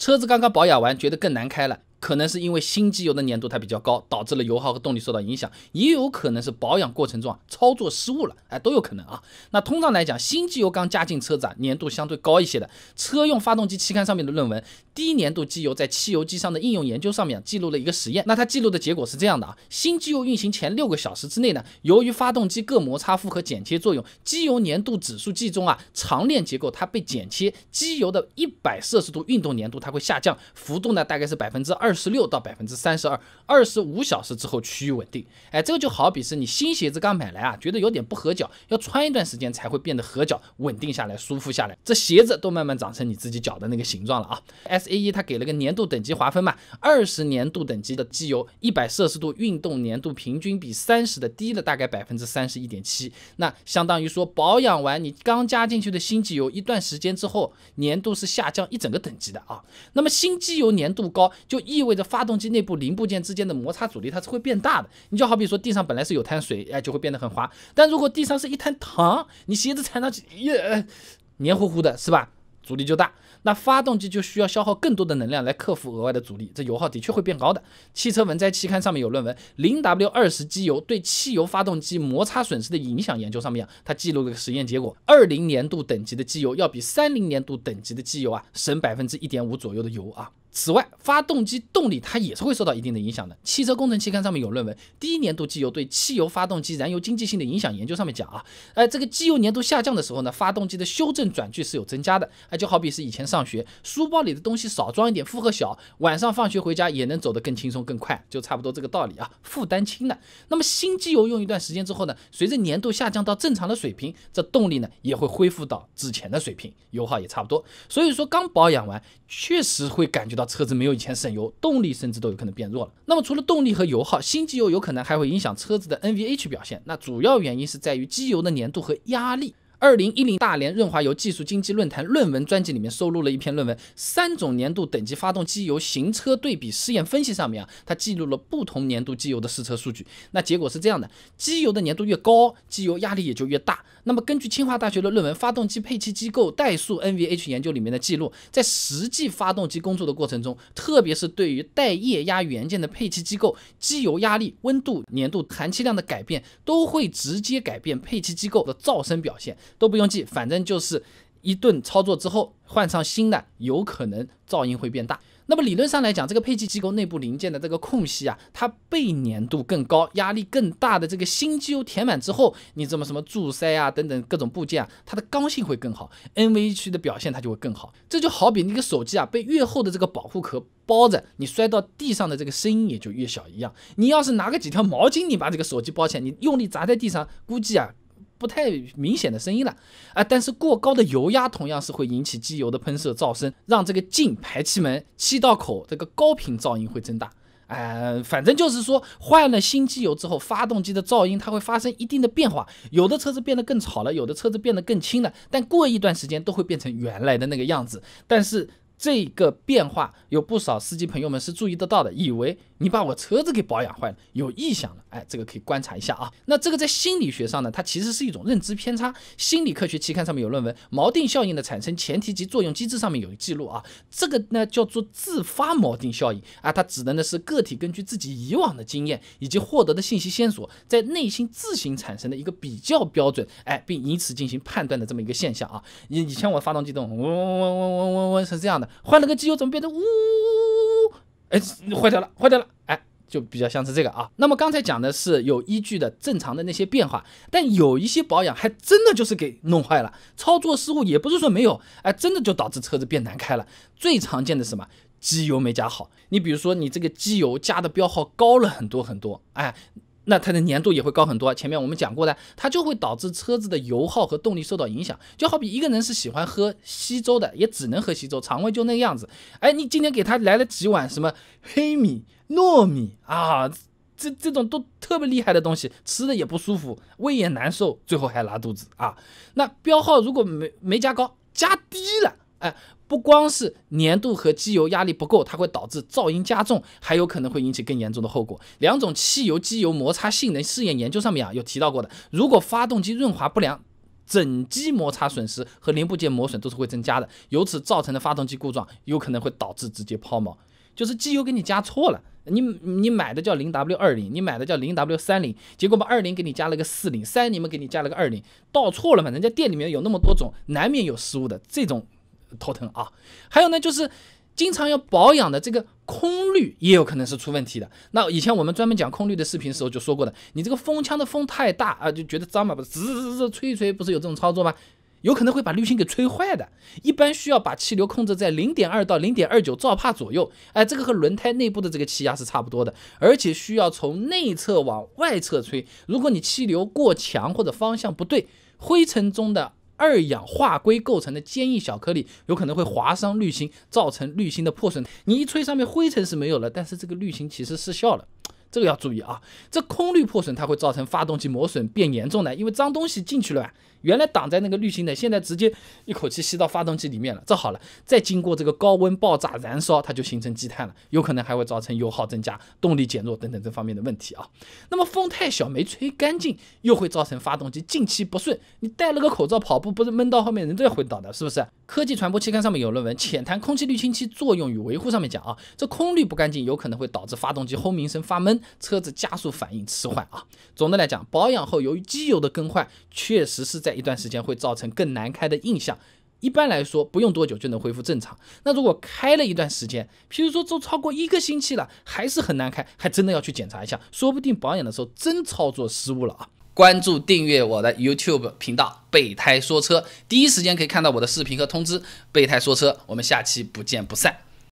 车子刚刚保养完，觉得更难开了。可能是因为新机油的粘度它比较高，导致了油耗和动力受到影响，也有可能是保养过程中啊操作失误了，哎，都有可能啊。那通常来讲，新机油刚加进车子啊，粘度相对高一些的。车用发动机期刊上面的论文《低粘度机油在汽油机上的应用研究》上面记录了一个实验，那它记录的结果是这样的啊：新机油运行前六个小时之内呢，由于发动机各摩擦负荷剪切作用，机油粘度指数计中啊，长链结构它被剪切，机油的一百摄氏度运动粘度它会下降，幅度呢大概是百分之二十。十六到百分之三十二，二十五小时之后趋于稳定。哎，这个就好比是你新鞋子刚买来啊，觉得有点不合脚，要穿一段时间才会变得合脚，稳定下来，舒服下来。这鞋子都慢慢长成你自己脚的那个形状了啊。S A E 它给了个年度等级划分嘛，二十年度等级的机油，一百摄氏度运动年度平均比三十的低了大概百分之三十一点七。那相当于说保养完你刚加进去的新机油，一段时间之后年度是下降一整个等级的啊。那么新机油粘度高，就一意味着发动机内部零部件之间的摩擦阻力它是会变大的。你就好比说地上本来是有滩水，哎，就会变得很滑。但如果地上是一滩糖，你鞋子踩上去，耶，黏糊糊的，是吧？阻力就大，那发动机就需要消耗更多的能量来克服额外的阻力，这油耗的确会变高的。汽车文摘期刊上面有论文《零 w 二十机油对汽油发动机摩擦损失的影响研究》，上面它记录了个实验结果：二零年度等级的机油要比三零年度等级的机油啊省百分之一点五左右的油啊。此外，发动机动力它也是会受到一定的影响的。汽车工程期刊上面有论文，《低粘度机油对汽油发动机燃油经济性的影响研究》上面讲啊，哎，这个机油粘度下降的时候呢，发动机的修正转距是有增加的。哎，就好比是以前上学，书包里的东西少装一点，负荷小，晚上放学回家也能走得更轻松更快，就差不多这个道理啊，负担轻的。那么新机油用一段时间之后呢，随着粘度下降到正常的水平，这动力呢也会恢复到之前的水平，油耗也差不多。所以说刚保养完，确实会感觉到。车子没有以前省油，动力甚至都有可能变弱了。那么除了动力和油耗，新机油有可能还会影响车子的 NVH 表现。那主要原因是在于机油的粘度和压力。二零一零大连润滑油技术经济论坛论文专辑里面收录了一篇论文《三种年度等级发动机油行车对比试验分析》。上面啊，它记录了不同年度机油的试车数据。那结果是这样的：机油的粘度越高，机油压力也就越大。那么根据清华大学的论文《发动机配气机构怠速 NVH 研究》里面的记录，在实际发动机工作的过程中，特别是对于带液压元件的配气机构，机油压力、温度、粘度、含气量的改变，都会直接改变配气机构的噪声表现。都不用记，反正就是一顿操作之后换上新的，有可能噪音会变大。那么理论上来讲，这个配气机构内部零件的这个空隙啊，它被粘度更高、压力更大的这个新机油填满之后，你怎么什么柱塞啊等等各种部件啊，它的刚性会更好 n v 区的表现它就会更好。这就好比那个手机啊被越厚的这个保护壳包着，你摔到地上的这个声音也就越小一样。你要是拿个几条毛巾，你把这个手机包起来，你用力砸在地上，估计啊。不太明显的声音了啊，但是过高的油压同样是会引起机油的喷射噪声，让这个进排气门气道口这个高频噪音会增大。哎，反正就是说换了新机油之后，发动机的噪音它会发生一定的变化，有的车子变得更吵了，有的车子变得更轻了，但过一段时间都会变成原来的那个样子。但是这个变化有不少司机朋友们是注意得到的，以为你把我车子给保养坏了，有异响了。哎，这个可以观察一下啊。那这个在心理学上呢，它其实是一种认知偏差。心理科学期刊上面有论文，《锚定效应的产生前提及作用机制》上面有记录啊。这个呢叫做自发锚定效应啊，它指的呢是个体根据自己以往的经验以及获得的信息线索，在内心自行产生的一个比较标准，哎，并以此进行判断的这么一个现象啊。以以前我发动机动嗡嗡嗡嗡嗡嗡嗡是这样的。换了个机油怎么变成呜，哎，坏掉了，坏掉了，哎，就比较像是这个啊。那么刚才讲的是有依据的正常的那些变化，但有一些保养还真的就是给弄坏了，操作失误也不是说没有，哎，真的就导致车子变难开了。最常见的什么机油没加好，你比如说你这个机油加的标号高了很多很多，哎。那它的粘度也会高很多，前面我们讲过的，它就会导致车子的油耗和动力受到影响。就好比一个人是喜欢喝稀粥的，也只能喝稀粥，肠胃就那样子。哎，你今天给他来了几碗什么黑米、糯米啊，这这种都特别厉害的东西，吃的也不舒服，胃也难受，最后还拉肚子啊。那标号如果没没加高，加低了。哎，不光是粘度和机油压力不够，它会导致噪音加重，还有可能会引起更严重的后果。两种汽油机油摩擦性能试验研究上面啊有提到过的，如果发动机润滑不良，整机摩擦损失和零部件磨损都是会增加的，由此造成的发动机故障有可能会导致直接抛锚。就是机油给你加错了，你你买的叫零 W 二零，你买的叫零 W 三零，结果把二零给你加了个四零，三零嘛给你加了个二零，倒错了嘛，人家店里面有那么多种，难免有失误的这种。头疼啊！还有呢，就是经常要保养的这个空滤也有可能是出问题的。那以前我们专门讲空滤的视频时候就说过的，你这个风枪的风太大啊，就觉得脏嘛，不是滋滋滋吹一吹，不是有这种操作吗？有可能会把滤芯给吹坏的。一般需要把气流控制在零点二到零点二九兆帕左右，哎，这个和轮胎内部的这个气压是差不多的，而且需要从内侧往外侧吹。如果你气流过强或者方向不对，灰尘中的。二氧化硅构成的坚硬小颗粒有可能会划伤滤芯，造成滤芯的破损。你一吹，上面灰尘是没有了，但是这个滤芯其实失效了，这个要注意啊。这空滤破损，它会造成发动机磨损变严重的，因为脏东西进去了。原来挡在那个滤芯的，现在直接一口气吸到发动机里面了，这好了，再经过这个高温爆炸燃烧，它就形成积碳了，有可能还会造成油耗增加、动力减弱等等这方面的问题啊。那么风太小没吹干净，又会造成发动机进气不顺。你戴了个口罩跑步，不是闷到后面人都要昏倒的，是不是？科技传播期刊上面有论文《浅谈空气滤清器作用与维护》，上面讲啊，这空滤不干净，有可能会导致发动机轰鸣声发闷，车子加速反应迟缓啊。总的来讲，保养后由于机油的更换，确实是在。一段时间会造成更难开的印象，一般来说不用多久就能恢复正常。那如果开了一段时间，譬如说都超过一个星期了，还是很难开，还真的要去检查一下，说不定保养的时候真操作失误了啊！关注订阅我的 YouTube 频道“备胎说车”，第一时间可以看到我的视频和通知。“备胎说车”，我们下期不见不散。